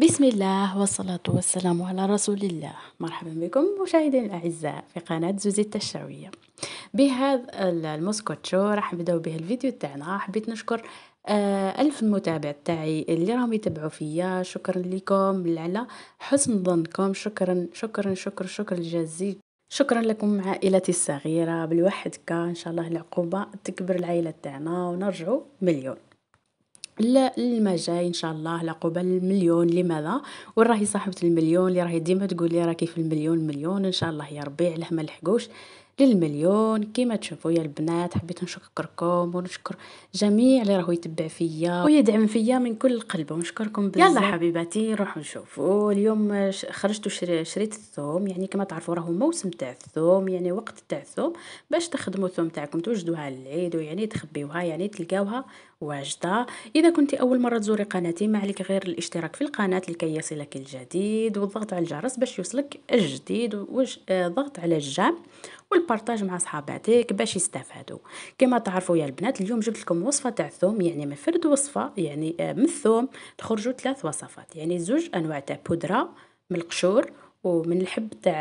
بسم الله والصلاة والسلام على رسول الله مرحبا بكم مشاهدينا الأعزاء في قناة زوزي التشاوية بهذا الموسكوتشو راح نبداو به الفيديو تاعنا حبيت نشكر آه، ألف المتابع تاعي اللي راهم يتبعوا فيا شكرا لكم على حسن ظنكم شكرا شكرا شكرا شكرا جزيلا شكرا لكم عائلتي الصغيرة بالواحد كا إن شاء الله العقوبة تكبر العائلة تاعنا ونرجعوا مليون الما جاي ان شاء الله لا قبل المليون لماذا وراهي صاحبه المليون اللي راهي ديما تقول لي راكي في المليون مليون ان شاء الله يا ربي علاه ما لحقوش للمليون كيما تشوفوا يا البنات حبيت نشكركم ونشكر جميع اللي راهو يتبع فيا ويدعم فيا من كل قلب ونشكركم بزاف يلا حبيباتي نروحوا نشوفوا اليوم خرجت شريت الثوم يعني كما تعرفوا راهو موسم تاع الثوم يعني وقت تاع الثوم باش تخدموا الثوم تاعكم توجدوها للعيد ويعني تخبيوها يعني تلقاوها واجده اذا كنت اول مره تزوري قناتي ما عليك غير الاشتراك في القناه لكي يصلك الجديد والضغط على الجرس باش يوصلك الجديد وضغط آه، على الجام والبارطاج مع صحاباتك باش يستفادوا كما تعرفوا يا البنات اليوم جبت لكم وصفه تاع الثوم يعني من فرد وصفه يعني آه، من الثوم تخرجوا ثلاث وصفات يعني زوج انواع تاع بودره من القشور ومن الحب تاع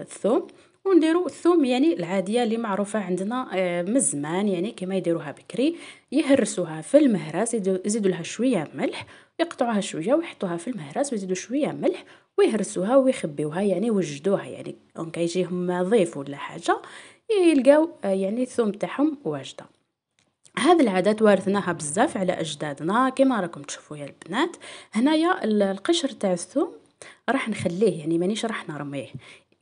الثوم ونديرو الثوم يعني العاديه اللي معروفه عندنا آه، من زمان يعني كما يديروها بكري يهرسوها في المهراس يزيدوا لها شويه ملح يقطعوها شويه ويحطوها في المهراس ويزيدوا شويه ملح ويهرسوها ويخبيوها يعني وجدوها يعني كون كيجيهم ضيف ولا حاجه يلقاو آه، يعني الثوم تاعهم واجده هذه العادات وارثناها بزاف على اجدادنا كما راكم تشوفوا يا البنات هنايا القشر تاع الثوم راح نخليه يعني مانيش راح نرميه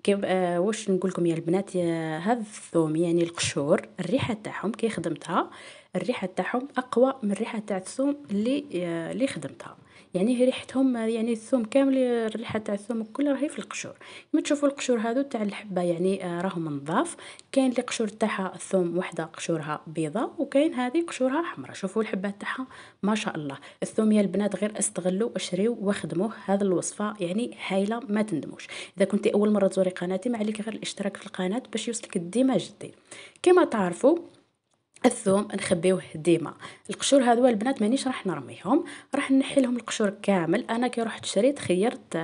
كيف آه واش نقول لكم يا البنات يا هذا الثوم يعني القشور الريحه تاعهم كي خدمتها الريحه تاعهم اقوى من الريحه تاع الثوم اللي آه، اللي خدمتها يعني هي ريحتهم يعني الثوم كامل الريحه تاع الثوم كلها راهي في القشور كما تشوفوا القشور هادو تاع الحبه يعني آه، راهم نظاف كاين اللي قشور تاعها الثوم وحده قشورها بيضة وكاين هذه قشورها حمراء شوفوا الحبات تاعها ما شاء الله الثوم يا البنات غير استغلوا اشريو وخدموه هذا الوصفه يعني هايله ما تندموش اذا كنتي اول مره تزوري قناتي ما عليك غير الاشتراك في القناه باش يوصلك ديما جديد كما تعرفوا الثوم نخبيوه ديما القشور هذو البنات مانيش راح نرميهم راح نحي لهم القشور كامل انا كي رحت شريت خيرت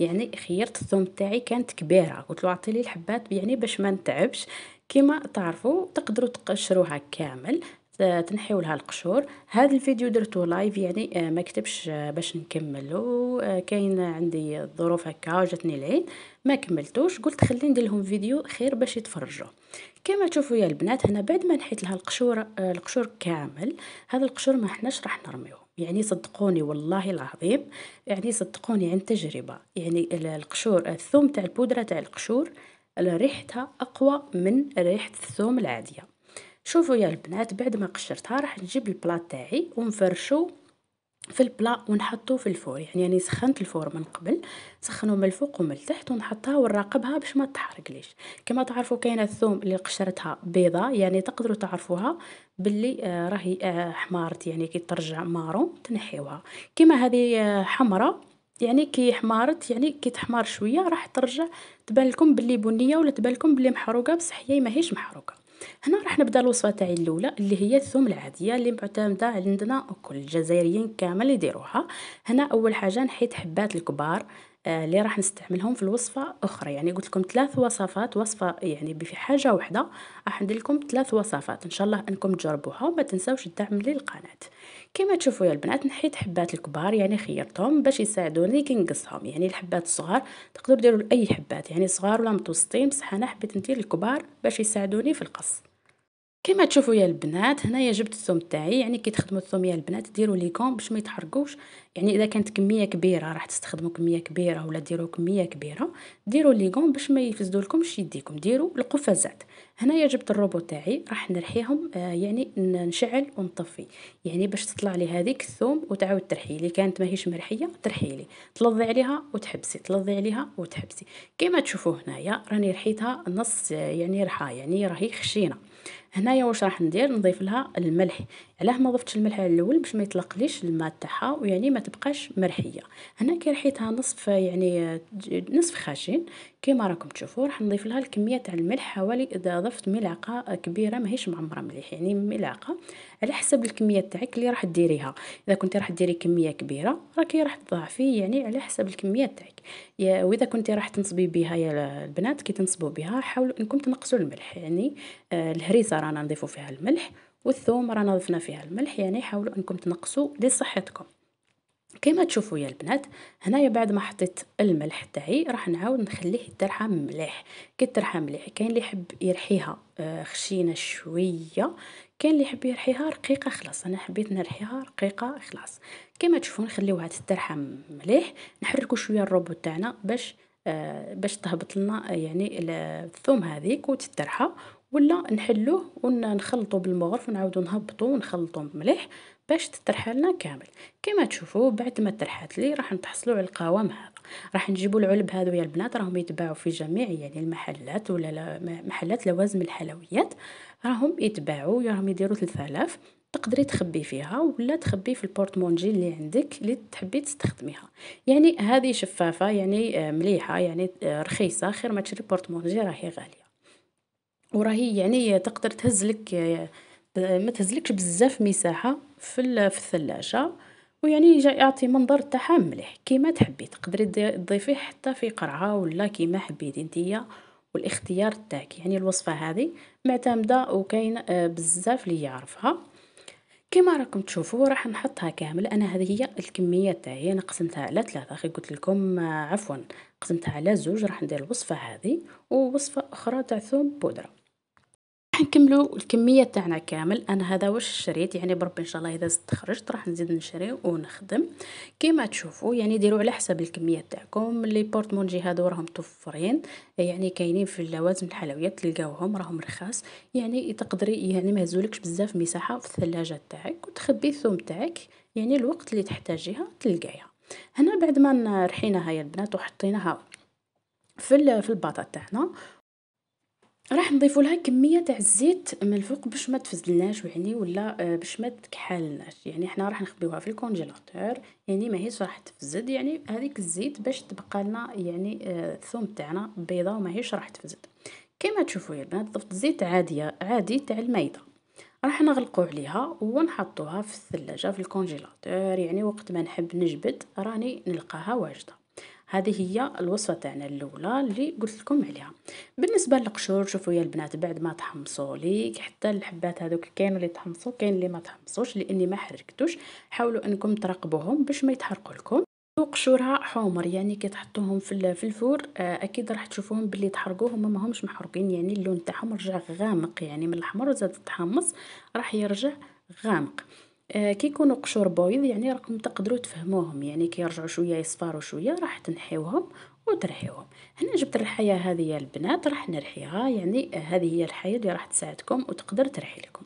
يعني خيرت الثوم تاعي كانت كبيره قلت له اعطي لي الحبات يعني باش ما نتعبش كما تعرفوا تقدروا تقشروها كامل تنحيوا لها القشور هذا الفيديو درته لايف يعني آه، ما كتبش آه، باش نكملو آه، كاين عندي ظروف هكا جاتني العين ما كملتوش قلت خليني ندير لهم فيديو خير باش يتفرجوا كما تشوفوا يا البنات هنا بعد ما نحيت لها القشور آه، القشور كامل هذا القشور ما حناش راح نرميه يعني صدقوني والله العظيم يعني صدقوني عن تجربه يعني القشور الثوم تاع البودره تاع القشور ريحتها اقوى من ريحه الثوم العاديه شوفوا يا البنات بعد ما قشرتها راح نجيب البلاط تاعي ونفرشو في البلا ونحطو في الفور يعني انا سخنت الفور من قبل سخنو من الفوق ومن التحت ونحطها ونراقبها باش ما تحرقليش كما تعرفوا كاينه الثوم اللي قشرتها بيضة يعني تقدروا تعرفوها باللي آه راهي آه حمارت يعني كي ترجع مارون تنحيوها كما هذه آه حمراء يعني كي حمارت يعني كي تحمر شويه راح ترجع تبان لكم باللي بنيه ولا تبان لكم باللي محروقه بصح هي ماهيش محروقه هنا راح نبدا الوصفه تاعي الاولى اللي هي الثوم العاديه اللي معتمده عندنا كل الجزائريين كامل يديروها هنا اول حاجه نحيد حبات الكبار آه، اللي راح نستعملهم في الوصفه اخرى يعني قلت لكم ثلاث وصفات وصفه يعني في حاجه واحده راح ندير لكم ثلاث وصفات ان شاء الله انكم تجربوها وما تنساوش الدعم للقناه كما تشوفوا يا البنات نحيت حبات الكبار يعني خيرتهم باش يساعدوني كي نقصهم يعني الحبات الصغار تقدروا ديروا اي حبات يعني صغار ولا متوسطين بصح انا حبيت ندير الكبار باش يساعدوني في القص كما تشوفوا يا البنات هنايا جبت الثوم تاعي يعني كي تخدموا الثوم يا البنات ديروا ليكم باش ما يتحرقوش يعني اذا كانت كميه كبيره راح تستخدموا كميه كبيره ولا ديروا كميه كبيره ديروا ليكم باش ما يفسدوا لكمش يديكم ديروا القفازات هنايا جبت الروبو تاعي راح نرحيهم آه يعني نشعل ونطفي يعني باش تطلع لي هذيك الثوم وتعاود ترحي لي كانت ماهيش مرحيه ترحي لي تلضي عليها وتحبسي تلضي عليها وتحبسي كيما تشوفوا هنايا راني رحيتها نص آه، يعني رحا يعني راهي خشينه هنايا واش راح ندير نضيف لها الملح علاه ما ضفتش الملح على الاول باش ما يطلقليش الماء تاعها ويعني ما تبقاش مرحيه هنا كي رحيتها نصف يعني نصف خشن كيما راكم تشوفوا راح نضيف لها الكميه تاع الملح حوالي اذا ضفت ملعقه كبيره ماهيش معمره مليح يعني ملعقه على حسب الكميه تاعك اللي راح ديريها اذا كنتي راح ديري كميه كبيره راكي راح تضاعفي يعني على حسب الكميه تاعك واذا كنتي راح تنصبي بها يا البنات كي تنصبوا بها حاولوا انكم تنقصوا الملح يعني آه، الهريسه رانا نضيفو فيها الملح والثوم رانا ضفنا فيها الملح يعني حاولوا انكم تنقصوا لصحتكم كما تشوفوا يا البنات هنايا بعد ما حطيت الملح تاعي راح نعاود نخليه يترحى مليح كي ترحى مليح كاين اللي يحب يرحيها آه، خشينه شويه كاين اللي يحب يرحيها رقيقه خلاص انا حبيت نرحيها رقيقه خلاص كما تشوفوا نخليوها تترحى مليح نحركوا شويه الروبو تاعنا باش آه، باش تهبط لنا يعني الثوم هذيك وتترحى ولا نحلوه ونخلطو بالمغرف ونعاودو نهبطو ونخلطو مليح باش تطرحالنا كامل كما تشوفوا بعد ما ترحات لي راح نتحصلوا على القوام هذا راح نجيبوا العلب هذو يا البنات راهم يتباعوا في جميع يعني المحلات ولا محلات لوازم الحلويات راهم يتباعوا راهم يديروا 3000 تقدري تخبي فيها ولا تخبي في البورتمونجي اللي عندك اللي تحبي تستخدميها يعني هذه شفافه يعني آه، مليحه يعني آه، رخيصه خير ما تشري بورتمونجي راهي غاليه وراهي يعني تقدر تهزلك ما تهزلكش بزاف مساحة في في الثلاجة ويعني يعطي منظر تاعها مليح كيما تحبي تقدري تضيفيه حتى في قرعة ولا كيما حبيتي انتيا والاختيار تاعك يعني الوصفة هذه معتمدة وكاين بزاف اللي يعرفها كيما راكم تشوفوا راح نحطها كامل انا هذه هي الكميه تاعي انا قسمتها على ثلاثه اخي قلت لكم عفوا قسمتها على زوج راح ندير الوصفه هذه ووصفه اخرى تاع ثوم بودره راح نكملو الكميه تاعنا كامل انا هذا واش شريت يعني بربي ان شاء الله اذا زدت خرجت راح نزيد نشري ونخدم كيما تشوفوا يعني ديروا على حسب الكميه تاعكم لي بورتمونجي هادو راهم توفرين يعني كاينين في اللوازم الحلويات تلقاوهم راهم رخاص يعني تقدري يعني ما بزاف مساحه في الثلاجه تاعك وتخبي الثوم تاعك يعني الوقت اللي تحتاجيها تلقايها هنا بعد ما رحينا هاي البنات وحطيناها في في الباطا تاعنا راح نضيف لها كميه تاع الزيت من الفوق باش ما تفزلناش يعني ولا آه، باش ما تكحلناش يعني حنا راح نخبيوها في الكونجيلاتور يعني ماهيش راح تفزد يعني هذيك الزيت باش تبقى لنا يعني آه، الثوم تاعنا بيضه وماهيش راح تفزد كما تشوفوا يا البنات ضفت زيت عاديه عادي تاع المايده راح نغلقوا عليها ونحطوها في الثلاجه في الكونجيلاتور يعني وقت ما نحب نجبد راني نلقاها واجده هذه هي الوصفه تاعنا الاولى اللي قلت لكم عليها بالنسبه للقشور شوفوا يا البنات بعد ما تحمصوا لي حتى الحبات هذوك كاين اللي تحمصوا كاين اللي ما تحمصوش لاني ما حركتوش حاولوا انكم تراقبوهم باش ما يتحرقوا لكم قشورها حمر يعني كي تحطوهم في في الفور آه، اكيد راح تشوفوهم باللي تحرقوا هما ماهمش محروقين يعني اللون تاعهم رجع غامق يعني من الاحمر وزاد تحمص راح يرجع غامق آه، كيكونوا قشور بويض يعني راكم تقدروا تفهموهم يعني كيرجعوا شويه يصفاروا شويه راح تنحيوهم وترحيوهم هنا جبت الرحايه هذه البنات راح نرحيها يعني هذه هي الحياه اللي راح تساعدكم وتقدر ترحي لكم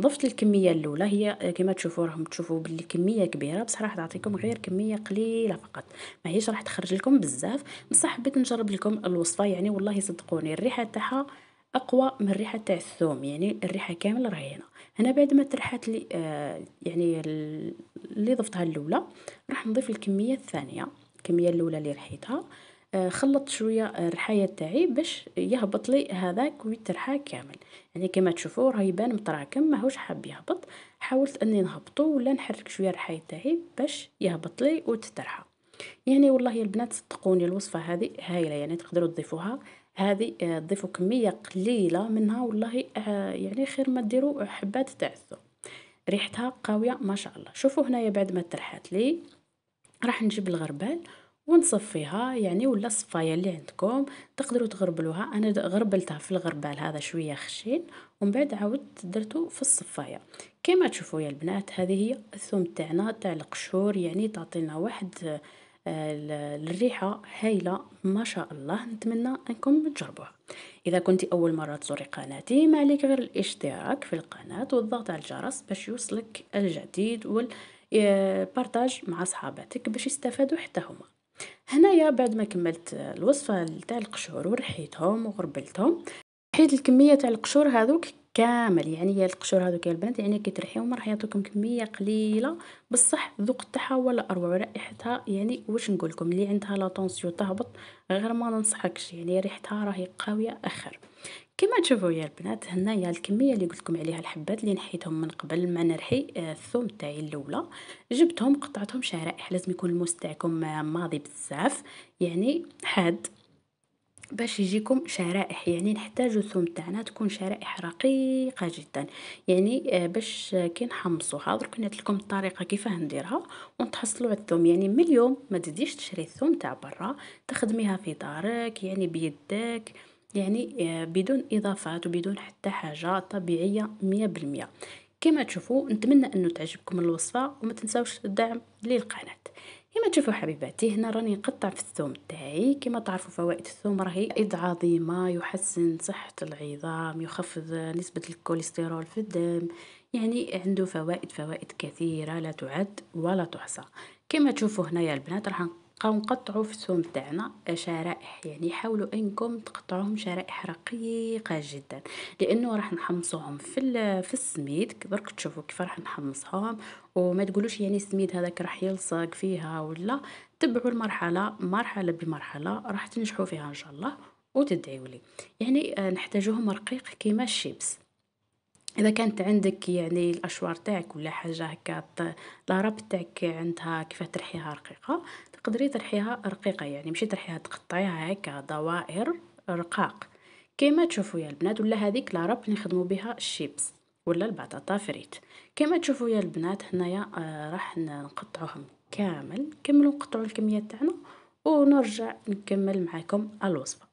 ضفت الكميه الاولى هي كما تشوفوا راهم تشوفوا باللي كميه كبيره بصح راح تعطيكم غير كميه قليله فقط ماهيش راح تخرج لكم بزاف بصح حبيت نجرب لكم الوصفه يعني والله صدقوني الريحه تاعها اقوى من الريحه تاع الثوم يعني الريحه كامل راهي هنا بعد ما ترحات لي آه يعني اللي ضفتها الاولى راح نضيف الكميه الثانيه الكميه الاولى اللي رحيتها آه خلطت شويه الرحايه تاعي باش يهبط لي هذاك ويترحى كامل يعني كما تشوفوا راه يبان متراكم ماهوش حاب يهبط حاولت اني نهبطه ولا نحرك شويه الرحايه تاعي باش يهبط لي وتترحى يعني والله يا البنات صدقوني الوصفه هذه هايله يعني تقدروا تضيفوها هاذي آه، ضيفو كمية قليلة منها والله آه، يعني خير ما ديرو حبات تاع الثوم ريحتها قوية ما شاء الله شوفو هنايا بعد ما طرحات لي راح نجيب الغربال ونصفيها يعني ولا الصفايه اللي عندكم تقدروا تغربلوها انا غربلتها في الغربال هذا شويه خشين ومن بعد عاودت درتو في الصفايه كما تشوفوا يا البنات هذه هي الثوم تاعنا تاع القشور يعني تعطينا واحد الريحة هايلة ما شاء الله نتمنى أنكم تجربوها إذا كنت أول مرة تزوري قناتي ما عليك غير الاشتراك في القناة والضغط على الجرس باش يوصلك الجديد والبارتاج مع صحاباتك باش يستفادوا حتى هما هنايا بعد ما كملت الوصفة تاع القشور ورحيتهم وغربلتهم حيت الكمية تاع القشور هذوك كامل يعني هي القشور هذوك البنات يعني ما راح يعطيكم كميه قليله بصح ذوق تاعها ولا اروع رائحتها يعني واش نقول لكم اللي عندها لا طونسيون تهبط غير ما ننصحكش يعني ريحتها راهي قويه اخر كما تشوفوا يا البنات هنايا الكميه اللي قلت لكم عليها الحبات اللي نحيتهم من قبل ما نرحي آه، الثوم تاعي الاولى جبتهم قطعتهم شرائح لازم يكون الموس تاعكم آه، ماضي بزاف يعني حاد باش يجيكم شرائح يعني نحتاجو الثوم تاعنا تكون شرائح رقيقه جدا يعني آه، باش آه، كي نحمصوها درك لكم الطريقه كيفاه نديرها ونتحصلوا على الثوم يعني من اليوم ما تزيديش تشري الثوم تاع برا تخدميها في دارك يعني بيدك يعني آه، بدون اضافات وبدون حتى حاجه طبيعيه 100% كما تشوفوا نتمنى انه تعجبكم الوصفه وما تنساوش الدعم للقناه كما تشوفوا حبيباتي هنا راني نقطع في الثوم تاعي كما تعرفوا فوائد الثوم راهي إد عظيمه يحسن صحه العظام يخفض نسبه الكوليسترول في الدم يعني عنده فوائد فوائد كثيره لا تعد ولا تحصى كما تشوفوا هنايا البنات راح نقطعو في السوم تاعنا شرائح يعني حاولوا انكم تقطعوهم شرائح رقيقه جدا لانه راح نحمصوهم في في السميد برك تشوفوا كيف راح نحمصهم وما تقولوش يعني السميد هذاك راح يلصق فيها ولا تبعوا المرحله مرحله بمرحله راح تنجحوا فيها ان شاء الله وتدعيوا لي يعني آه، نحتاجوهم رقيق كيما الشيبس اذا كانت عندك يعني الاشوار تاعك ولا حاجه هكا العرب تاعك عندها كيفاه ترحيها رقيقه تقدري ترحيها رقيقه يعني ماشي ترحيها تقطعيها هكا دوائر رقاق كيما تشوفوا يا البنات ولا هذيك العرب نخدموا بها الشيبس ولا البطاطا فريت كيما تشوفوا يا البنات هنايا آه راح نقطعوهم كامل نكملوا نقطعوا الكميه تاعنا ونرجع نكمل معاكم الوصفه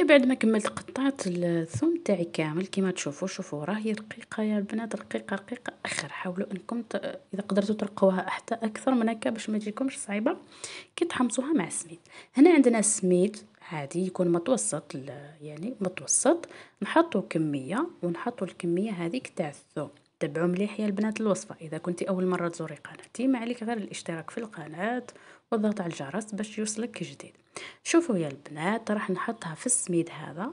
هي إيه، بعد ما كملت قطعت الثوم تاعي كامل كيما تشوفوا شوفوا راهي رقيقه يا البنات رقيقه رقيقه اخر حاولوا انكم ت... اذا قدرتوا ترقوها حتى اكثر من هكا باش ما تجيكمش صعيبه كي تحمصوها مع السميد هنا عندنا السميد عادي يكون متوسط يعني متوسط نحطوا كميه ونحطوا الكميه هذيك تاع الثوم تبعوا مليح يا البنات الوصفه اذا كنتي اول مره تزوري قناتي ما عليك غير الاشتراك في القناه واضغط على الجرس باش يوصلك جديد شوفوا يا البنات راح نحطها في السميد هذا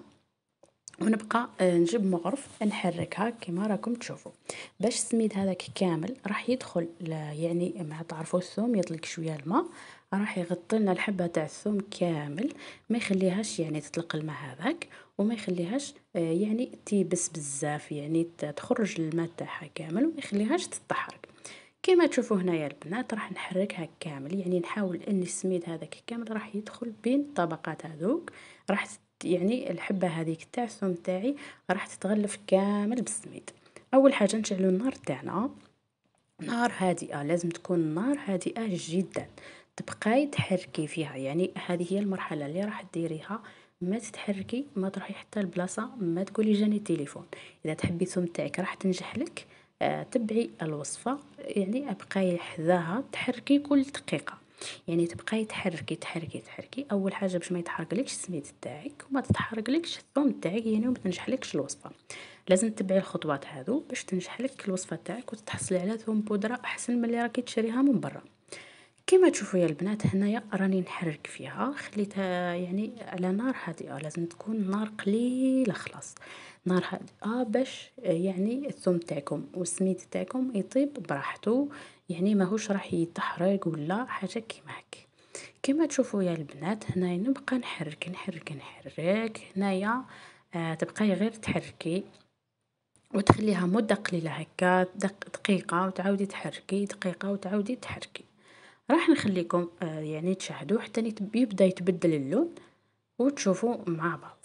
ونبقى آه، نجيب مغرف نحركها كما راكم تشوفوا باش السميد هذاك كامل راح يدخل يعني مع تعرفوا الثوم يطلق شويه الماء راح يغطي لنا الحبه تاع الثوم كامل ما يخليهاش يعني تطلق الماء هذاك وما يخليهاش آه، يعني تيبس بزاف يعني تخرج الماء تاعها كامل وما يخليهاش تتحرك كما تشوفوا هنايا البنات راح نحركها كامل يعني نحاول ان السميد هذاك كامل راح يدخل بين الطبقات هذوك راح يعني الحبه هذيك تاع الثوم تاعي راح تتغلف كامل بالسميد اول حاجه نشعلو النار تاعنا نار هادئه لازم تكون النار هادئه جدا تبقاي تحركي فيها يعني هذه هي المرحله اللي راح ديريها ما تتحركي ما تروحي حتى البلاصه ما تقولي جاني التليفون اذا تحبي الثوم تاعك راح تنجح لك آه، تبعي الوصفة يعني أبقاي حذاها تحركي كل دقيقة يعني تبقاي تحركي تحركي تحركي اول حاجه باش ما يتحرقلكش السميد تاعك وما تتحرقلكش الثوم تاعك يعني وما تنجحلكش الوصفه لازم تتبعي الخطوات هادو باش تنجحلك الوصفه تاعك وتحصلي على ثوم بودره احسن من اللي راكي تشريها من برا كيما تشوفوا يا البنات هنايا راني نحرك فيها خليتها يعني على نار هادئه لازم تكون نار قليله خلاص نار هادئه باش يعني الثوم تاعكم والسميد تاعكم يطيب براحته يعني ماهوش راح يتحرق ولا حاجه كيما هكا كما تشوفوا يا البنات هنايا نبقى نحرك نحرك نحرك هنايا آه تبقاي غير تحركي وتخليها مده قليله هكا دقيقه وتعاودي تحركي دقيقه وتعاودي تحركي راح نخليكم آه، يعني تشاهدوا حتى يبدا يتبدل اللون وتشوفوا مع بعض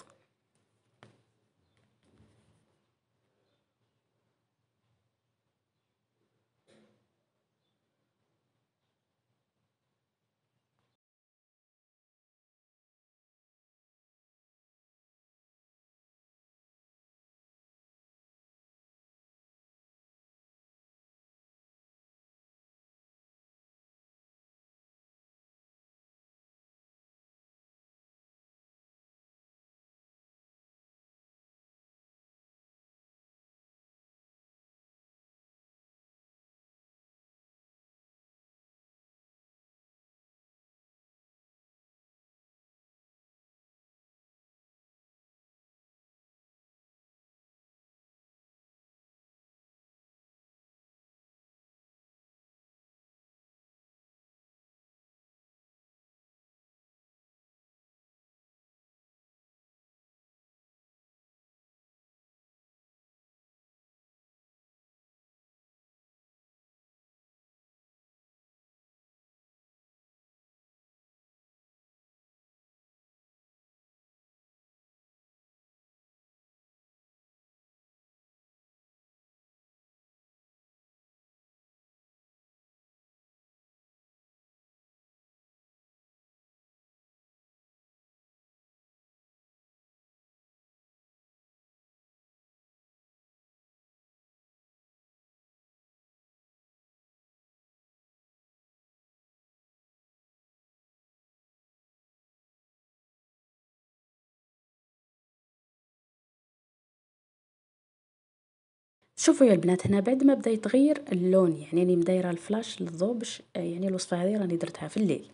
شوفو يا البنات هنا بعد ما بدا يتغير اللون يعني راني مدايره الفلاش للضو باش آه، يعني الوصفه هذه راني درتها في الليل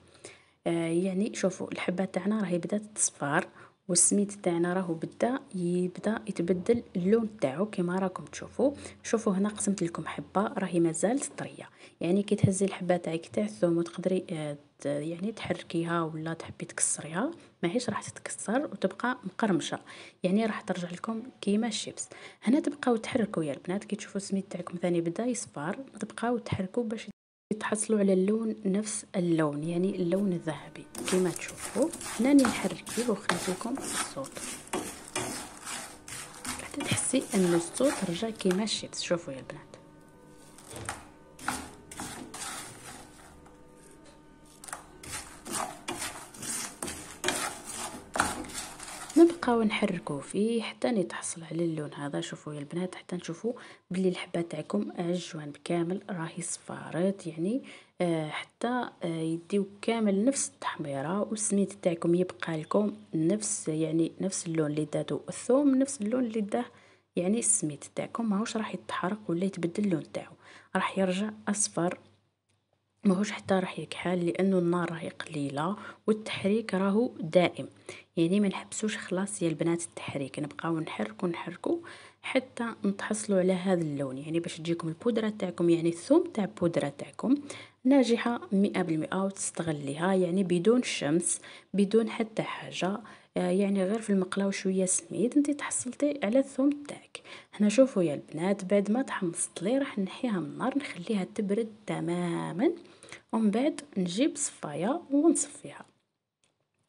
آه، يعني شوفوا الحبات تاعنا راهي بدات تصفار والسميد تاعنا راهو بدا يبدا يتبدل اللون تاعو كيما راكم تشوفوا شوفوا هنا قسمت لكم حبه راهي مازال طريه يعني كي تهزي الحبه تاعك تاع الثوم وتقدري آه، يعني تحركيها ولا تحبي تكسريها ماهيش راح تتكسر وتبقى مقرمشه يعني راح ترجع لكم كيما الشيبس هنا تبقاو تحركوا يا البنات كي تشوفوا السميد تاعكم ثاني بدا يصفر تبقاو تحركوا باش تحصلوا على اللون نفس اللون يعني اللون الذهبي كما تشوفوا هنا نحرك وخليت لكم الصوت حتى تحسي ان الصوت رجع كما شفت شوفوا يا البنات نبقاو نحركو فيه حتى نتحصل على اللون هذا شوفوا يا البنات حتى نشوفوا بلي الحبه تاعكم الجوانب كامل راهي صفارت يعني آه، حتى آه، يديو كامل نفس التحميره والسميد تاعكم يبقى لكم نفس يعني نفس اللون اللي داتو الثوم نفس اللون اللي داه يعني السميد تاعكم ماهوش راح يتحرق ولا يتبدل اللون تاعو راح يرجع اصفر ماهوش حتى راح يكحل لانه النار راهي قليله والتحريك راهو دائم يعني ما نحبسوش خلاص يا البنات التحريك نبقاو نحركو نحركو حتى نتحصلوا على هذا اللون يعني باش تجيكم البودره تاعكم يعني الثوم تاع البودره تاعكم ناجحه 100% وتستغليها يعني بدون شمس بدون حتى حاجه آه، يعني غير في المقله وشويه سميد انت تحصلتي على الثوم تاعك هنا شوفوا يا البنات بعد ما تحمصت لي راح نحيها من النار نخليها تبرد تماما ومن بعد نجيب صفايه ونصفيها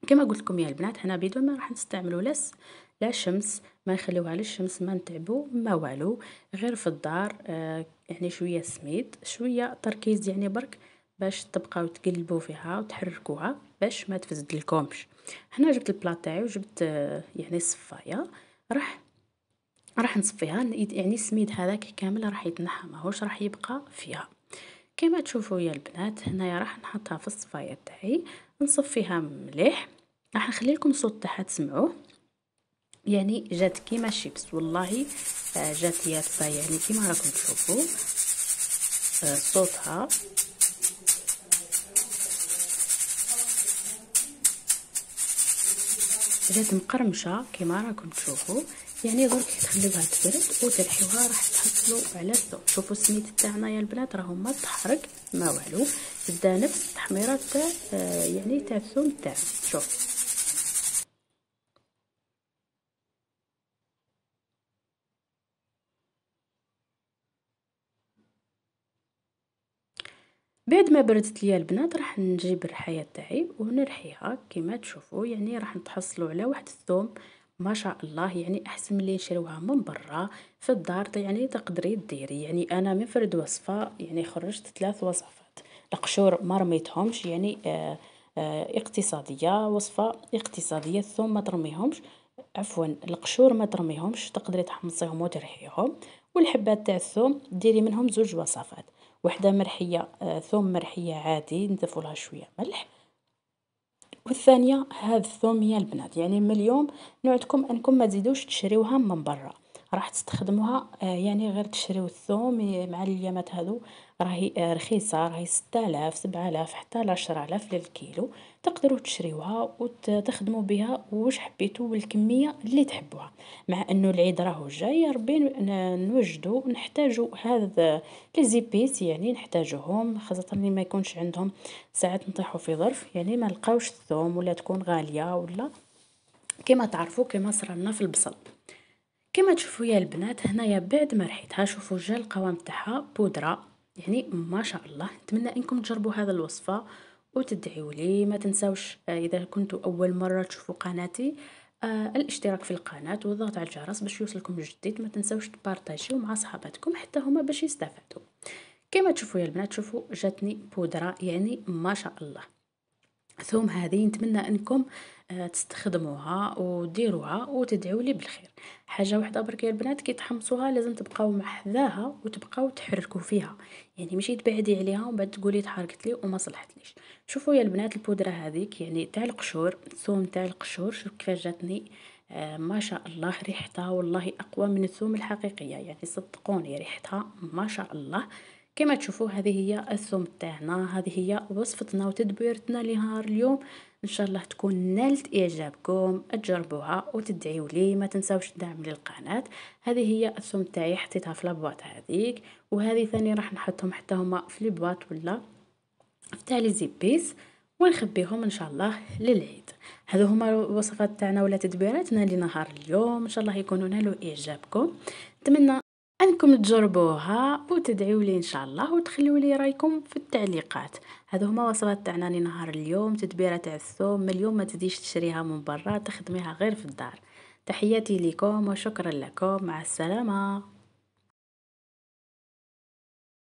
كما قلت لكم يا البنات هنا بدون ما راح نستعملوا لا لا شمس ما نخليوها للشمس ما نتعبوا ما والو غير في الدار آه يعني شويه سميد شويه تركيز يعني برك باش تبقاو تقلبوا فيها وتحركوها باش ما تفسد لكمش هنا جبت البلا تاعي وجبت آه، يعني الصفايه راح راح نصفيها يعني السميد هذاك كامل راح يتنحى ماهوش راح يبقى فيها كما تشوفوا يا البنات هنايا راح نحطها في الصفايه تاعي نصفيها مليح راح نخلي لكم الصوت تاعها تسمعوه يعني جات كيما شيبس والله آه، جات يابسه يعني كيما راكم تشوفوا آه، صوتها بدات مقرمشه كما راكم تشوفوا يعني درك تخليوها تبرد وترحيوها راح تحصلوا على الذوق شوفوا السميد تاعنا يا البنات راه ما تحرق ما والو بدا نفس التحميره تاع آه، يعني تاع الثوم تاع شوف بعد ما بردت ليا البنات راح نجيب الحياه تاعي ونرحيها كيما تشوفوا يعني راح نتحصلوا على واحد الثوم ما شاء الله يعني احسن ملي نشروها من برا في الدار يعني تقدري ديري يعني انا من فرد وصفه يعني خرجت ثلاث وصفات القشور ما رميتهمش يعني آآ آه، آه، اقتصاديه وصفه اقتصاديه الثوم ما ترميهمش عفوا القشور ما ترميهمش تقدري تحمصيهم وترحيهم والحبات تاع الثوم ديري منهم زوج وصفات وحده مرحيه آه، ثوم مرحيه عادي نضيفوا لها شويه ملح والثانيه هاد الثوم هي البنات يعني من اليوم نوعدكم انكم ما تزيدوش تشريوها من برا راح تستخدموها آه، يعني غير تشريو الثوم مع الليامات هذو راهي آه، رخيصه راهي 6000 7000 حتى ل 10000 للكيلو تقدروا تشريوها وتخدموا بها واش حبيتوا بالكميه اللي تحبوها مع انه العيد راهو جاي ربي نوجدوا نحتاجوا هذا لي زيبيس يعني نحتاجوهم خاصه اللي ما يكونش عندهم ساعات نطيحوا في ظرف يعني ما نلقاوش الثوم ولا تكون غاليه ولا كما تعرفوا كما صرالنا في البصل كما تشوفوا يا البنات هنايا بعد ما رحيتها شوفوا جا القوام تاعها بودره يعني ما شاء الله نتمنى انكم تجربوا هذا الوصفه وتدعيوا لي ما تنساوش آه، اذا كنتوا اول مره تشوفوا قناتي آه، الاشتراك في القناه والضغط على الجرس باش يوصلكم الجديد ما تنساوش تبارطاجيو مع صحاباتكم حتى هما باش يستفادوا كما تشوفوا يا البنات شوفوا جاتني بودره يعني ما شاء الله ثوم هذه نتمنى انكم آه، تستخدموها وديروها وتدعوا لي بالخير حاجه واحده برك يا البنات كي تحمصوها لازم تبقاو مع حذاها وتبقاو تحركوا فيها يعني ماشي تبعدي عليها ومن بعد تقولي تحركت لي وما صلحتليش شوفوا يا البنات البودره هذيك يعني تاع القشور الثوم تاع القشور شوف كيفاش جاتني آه ما شاء الله ريحتها والله اقوى من الثوم الحقيقيه يعني صدقوني ريحتها ما شاء الله كما تشوفوا هذه هي الثوم تاعنا هذه هي وصفتنا وتدبيرتنا لنهار اليوم ان شاء الله تكون نالت اعجابكم تجربوها وتدعيوا لي ما تنساوش الدعم للقناه هذه هي الثوم تاعي حطيتها في لابواط هذيك وهذه ثاني راح نحطهم حتى هما في لابواط ولا في تاع لي زيبيس ونخبيهم ان شاء الله للعيد هذو هما الوصفات تاعنا ولا تدبيراتنا لنهار اليوم ان شاء الله يكونوا نالوا اعجابكم نتمنى انكم تجربوها لي ان شاء الله لي رايكم في التعليقات هذو هما وصفات تاعنا لنهار اليوم تدبيره تاع الثوم اليوم ما تديش تشريها من برا تخدميها غير في الدار تحياتي لكم وشكرا لكم مع السلامه